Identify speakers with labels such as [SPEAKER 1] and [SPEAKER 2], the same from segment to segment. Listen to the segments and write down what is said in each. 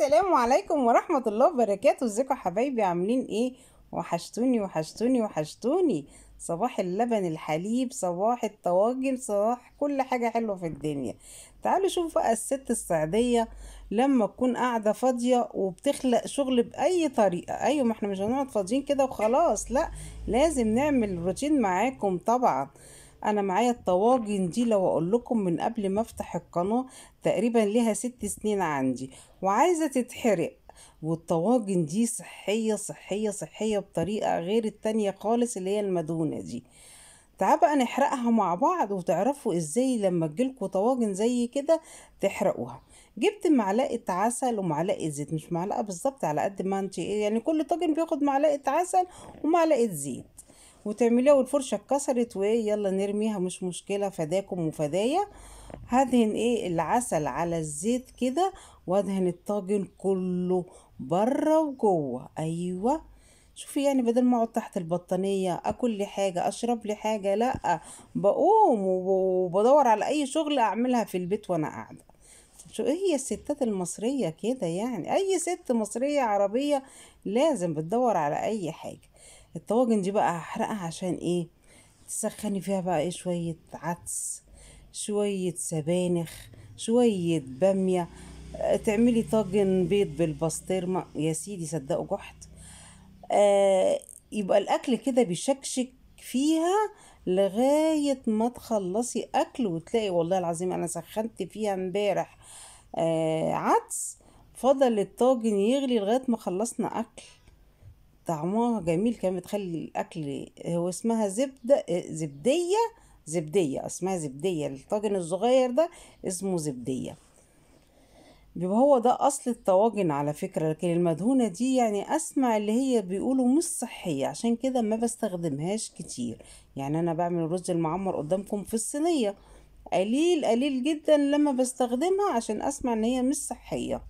[SPEAKER 1] السلام عليكم ورحمة الله وبركاته ازيكم حبايبي عاملين ايه وحشتوني وحشتوني وحشتوني صباح اللبن الحليب صباح الطواجن صباح كل حاجة حلوة في الدنيا تعالوا شوفوا بقى الست السعدية لما تكون قاعدة فاضية وبتخلق شغل بأي طريقة أيوة ما احنا مش هنقعد فاضيين كده وخلاص لا لازم نعمل روتين معاكم طبعا انا معايا الطواجن دي لو اقول لكم من قبل ما افتح القناه تقريبا ليها ست سنين عندي وعايزه تتحرق والطواجن دي صحيه صحيه صحيه بطريقه غير التانية خالص اللي هي المدونة دي تعال بقى نحرقها مع بعض وتعرفوا ازاي لما تجيلكوا طواجن زي كده تحرقوها جبت معلقه عسل ومعلقه زيت مش معلقه بالظبط على قد ما انت يعني كل طاجن بياخد معلقه عسل ومعلقه زيت وتعمليها والفرشه اتكسرت ويلا نرميها مش مشكله فداكم وفدايا هدهن ايه العسل على الزيت كده وادهن الطاجن كله برا وجوه ايوه شوفي يعني بدل ما اقعد تحت البطانيه اكل لي حاجه اشرب لي حاجه لا بقوم وبدور على اي شغل اعملها في البيت وانا قاعده شو ايه هي الستات المصريه كده يعني اي ست مصريه عربيه لازم بتدور على اي حاجه الطواجن دي بقى هحرقها عشان ايه تسخني فيها بقى ايه شوية عدس شوية سبانخ شوية بامية آه، تعملي طاجن بيض بالبسطرمة يا سيدي صدقوا جحت آه يبقى الاكل كده بيشكشك فيها لغاية ما تخلصي أكل وتلاقي والله العظيم أنا سخنت فيها امبارح آه عدس فضل الطاجن يغلي لغاية ما خلصنا أكل طعمها جميل كمان بتخلي الاكل هو اسمها زبده زبديه زبديه اسمها زبديه الطاجن الصغير ده اسمه زبديه بيبقى هو ده اصل الطواجن على فكره لكن المدهونه دي يعني اسمع اللي هي بيقولوا مش صحيه عشان كده ما بستخدمهاش كتير يعني انا بعمل الرز المعمر قدامكم في الصينيه قليل قليل جدا لما بستخدمها عشان اسمع ان هي مش صحيه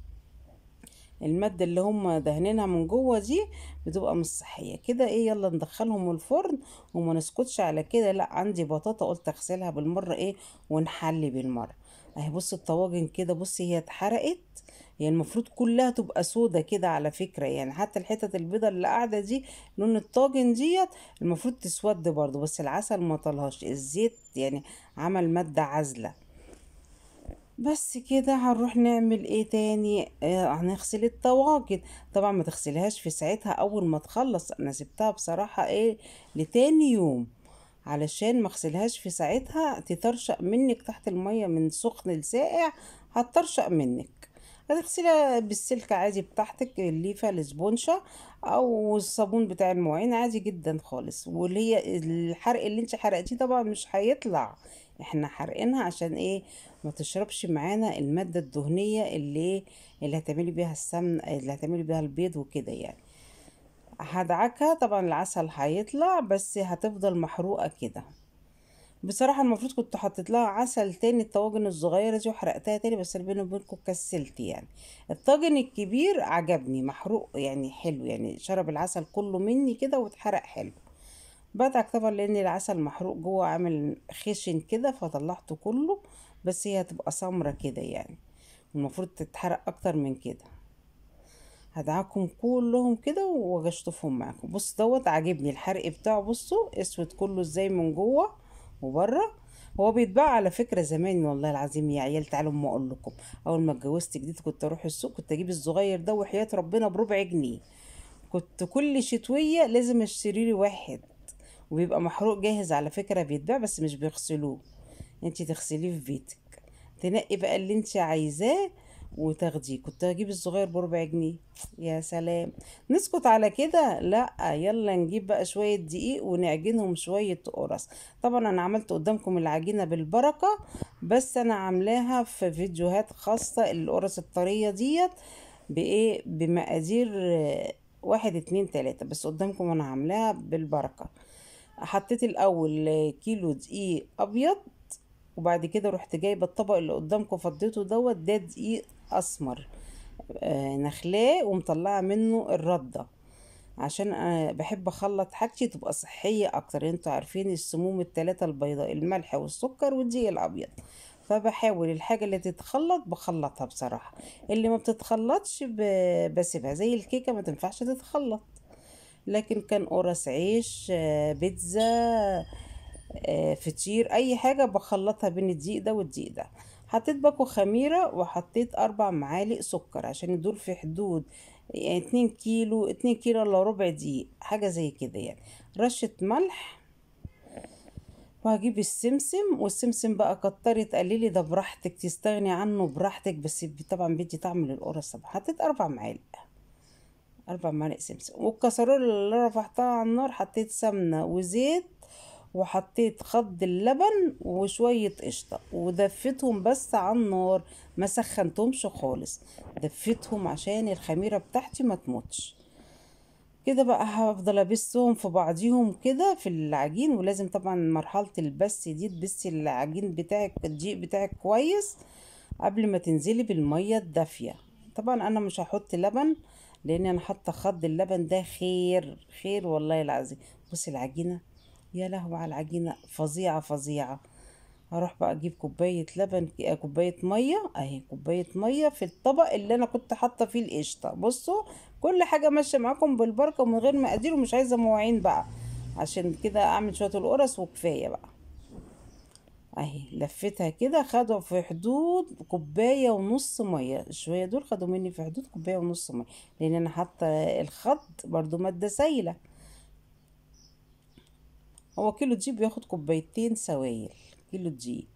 [SPEAKER 1] المادة اللي هم دهنينها من جوه دي بتبقى مش صحية كده ايه يلا ندخلهم الفرن وما نسكتش على كده لا عندي بطاطا قلت اغسلها بالمرة ايه ونحلي بالمرة اهي بص الطواجن كده بصي هي اتحرقت يعني المفروض كلها تبقى سودة كده على فكرة يعني حتى الحتت البيضة اللي قاعدة دي لون الطاجن ديت المفروض تسود برضو بس العسل ما طلهاش الزيت يعني عمل مادة عازلة بس كده هنروح نعمل ايه تاني آه هنغسل الطواجن طبعا ما تغسلهاش في ساعتها اول ما تخلص انا سبتها بصراحة ايه لتاني يوم علشان ما اغسلهاش في ساعتها تترشق منك تحت المية من سخن لساقع هترشق منك هتغسليها بالسلك عادي بتاعتك الليفة الاسبونشة او الصابون بتاع المواعين عادي جدا خالص واللي هي الحرق اللي انت حرقتيه طبعا مش هيطلع احنا حرقينها عشان ايه ما تشربش معانا المادة الدهنية اللي اللي هتعملي بيها السمن اللي هتعملي بيها البيض وكده يعني هدعكها طبعا العسل هيطلع بس هتفضل محروقة كده بصراحة المفروض كنت حطيت لها عسل تاني الطواجن الصغيرة دي وحرقتها تاني بس بيني وبينكم كسلت يعني الطاجن الكبير عجبني محروق يعني حلو يعني شرب العسل كله مني كده واتحرق حلو بدعك طبعا لان العسل محروق جوه عامل خشن كده فطلعته كله بس هي هتبقى سمرة كده يعني المفروض تتحرق اكتر من كده هدعكم كلهم كده واجي معاكم بص دوت عاجبني الحرق بتاعه بصوا اسود كله ازاي من جوه وبره هو بيتباع على فكره زمان والله العظيم يا عيال تعالوا اما اقول لكم اول ما اتجوزت جديد كنت اروح السوق كنت اجيب الصغير ده وحياه ربنا بربع جنيه كنت كل شتويه لازم اشتري لي واحد وبيبقى محروق جاهز على فكره بيتباع بس مش بيغسلوه انت تغسليه في بيتك تنقي بقى اللي انت عايزاه وتاخديه كنت هجيب الصغير بربع جنيه يا سلام نسكت على كده لا يلا نجيب بقى شويه دقيق ونعجنهم شويه قرص طبعا انا عملت قدامكم العجينه بالبركه بس انا عاملاها في فيديوهات خاصه القرص الطريه ديت بايه بمقادير واحد اتنين تلاتة بس قدامكم انا عاملاها بالبركه حطيت الاول كيلو دقيق ابيض وبعد كده رحت جايبه الطبق اللي قدامكم فضيته دوت ده دقيق اسمر آه، نخلاه ومطلعه منه الرده عشان انا بحب اخلط حاجتي تبقى صحيه اكتر انتوا عارفين السموم التلاتة البيضاء الملح والسكر والدقيق الابيض فبحاول الحاجة اللي تتخلط بخلطها بصراحة اللي ما بتتخلطش بسيبها زي الكيكة ما تنفعش تتخلط لكن كان قرص عيش آه، بيتزا آه، فطير اي حاجه بخلطها بين الدقيق ده والدقيق ده حطيت باكو خميره وحطيت اربع معالق سكر عشان دول في حدود يعني اتنين كيلو اتنين كيلو الا ربع دقيق حاجه زي كده يعني رشه ملح وهجيب السمسم والسمسم بقى كتري تقللي ده براحتك تستغني عنه براحتك بس طبعا بيدي طعم للقرص حطيت اربع معالق اربع معالق سمسم والكسرول اللي رفعتها على النار حطيت سمنه وزيت وحطيت خض اللبن وشوية قشطة ودفتهم بس على النار ما سخنتهمش خالص دفتهم عشان الخميرة بتاعتي ما تموتش كده بقى هفضل ابسهم في بعضيهم كده في العجين ولازم طبعا مرحلة البس دي تبسي العجين بتاعك الضيق بتاعك كويس قبل ما تنزلي بالمية الدافية طبعا انا مش هحط لبن لان انا حاطه خض اللبن ده خير خير والله العظيم بصي العجينه يا لهو على العجينة فظيعة فظيعة هروح بقى اجيب كوباية لبن آه، كوباية مية اهي كوباية مية في الطبق اللي انا كنت حاطة فيه القشطة بصوا كل حاجة ماشية معاكم بالبركة ومن غير مقادير ومش عايزة مواعين بقى عشان كده اعمل شوية القرص وكفاية بقى اهي لفتها كده خدوا في حدود كوبايه ونص ميه شويه دول خدوا مني في حدود كوبايه ونص ميه لان انا حاطه الخط برضو ماده سايله هو كيلو دقيق بياخد كوبايتين سوائل كيلو دقيق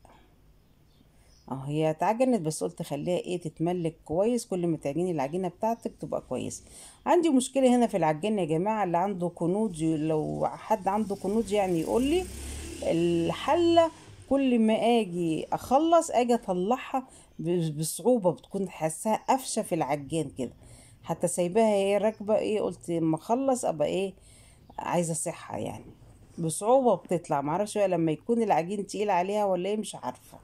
[SPEAKER 1] اه هي اتعجنت بس قلت خليها ايه تتملك كويس كل ما تعجني العجينه بتاعتك تبقى كويسه عندي مشكله هنا في العجينه يا جماعه اللي عنده كنود لو حد عنده كنود يعني يقول لي الحله كل ما اجي اخلص اجي اطلعها بصعوبه بتكون حاساها قفشه في العجان كده حتى سايباها ايه راكبه ايه قلت اما اخلص ابقى ايه عايزه صحه يعني بصعوبة بتطلع معرفش بقى لما يكون العجين تقيل عليها ولا ايه مش عارفة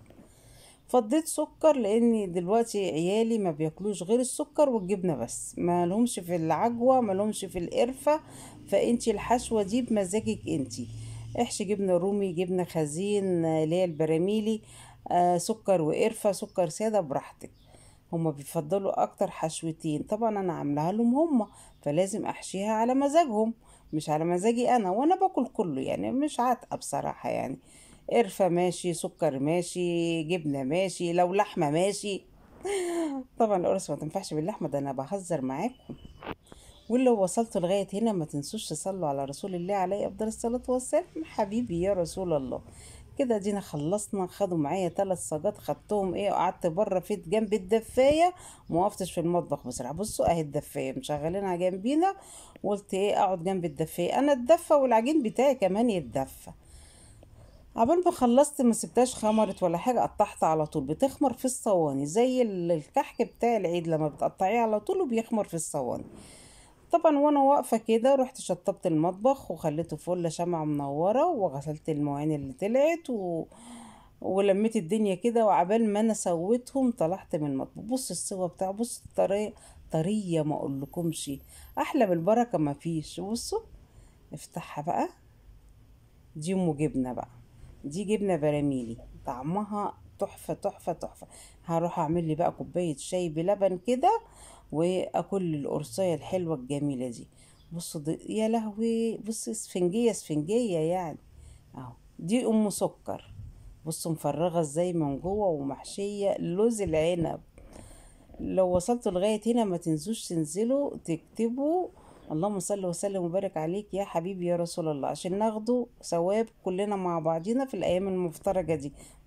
[SPEAKER 1] فضيت سكر لان دلوقتي عيالي ما بياكلوش غير السكر والجبنة بس ما لهمش في العجوة ما لهمش في القرفة فانتي الحشوة دي بمزاجك انتي احشي جبنة رومي جبنة خزين اللي هي البراميلي آه سكر وقرفة سكر سادة براحتك هما بيفضلوا اكتر حشوتين طبعا انا عاملاها لهم هما فلازم احشيها على مزاجهم مش على مزاجي انا وانا باكل كله يعني مش عاتقه بصراحه يعني قرفة ماشي سكر ماشي جبنة ماشي لو لحمة ماشي طبعا القرص ما تنفعش باللحمة ده انا بهزر معاكم ولو وصلتوا لغاية هنا ما تنسوش تصلوا على رسول الله عليه أفضل الصلاة والسلام حبيبي يا رسول الله كده دينا خلصنا خدوا معايا ثلاث صاجات خدتهم ايه وقعدت بره في جنب الدفايه موقفتش في المطبخ بصراحه بصوا اهي الدفايه مشغلينها جنبينا وقلت ايه اقعد جنب الدفايه انا اتدفى والعجين بتاعي كمان يتدفى عبال ما خلصت ما سبتهاش خمرت ولا حاجه قطعت على طول بتخمر في الصواني زي الكحك بتاع العيد لما بتقطعيه على طول وبيخمر في الصواني طبعا وانا واقفة كده رحت شطبت المطبخ وخليته فل شمعة منورة وغسلت المواعين اللي طلعت و... ولميت الدنيا كده وعبال ما انا سويتهم طلعت من المطبخ بص السوا بتاع بص الطريقة طرية ما اقولكمش احلى بالبركة ما فيش بصوا افتحها بقى دي ام جبنة بقى دي جبنة براميلي طعمها تحفة تحفة تحفة هروح اعمل لي بقى كوباية شاي بلبن كده واكل القرصيه الحلوه الجميله دي بصوا دي يا لهوي بص اسفنجيه اسفنجيه يعني اهو دي ام سكر بصوا مفرغه ازاي من جوه ومحشيه لوز العنب لو وصلتوا لغايه هنا ما تنزوش تنزلوا تكتبوا اللهم صل وسلم وبارك عليك يا حبيبي يا رسول الله عشان ناخده ثواب كلنا مع بعضينا في الايام المفترجه دي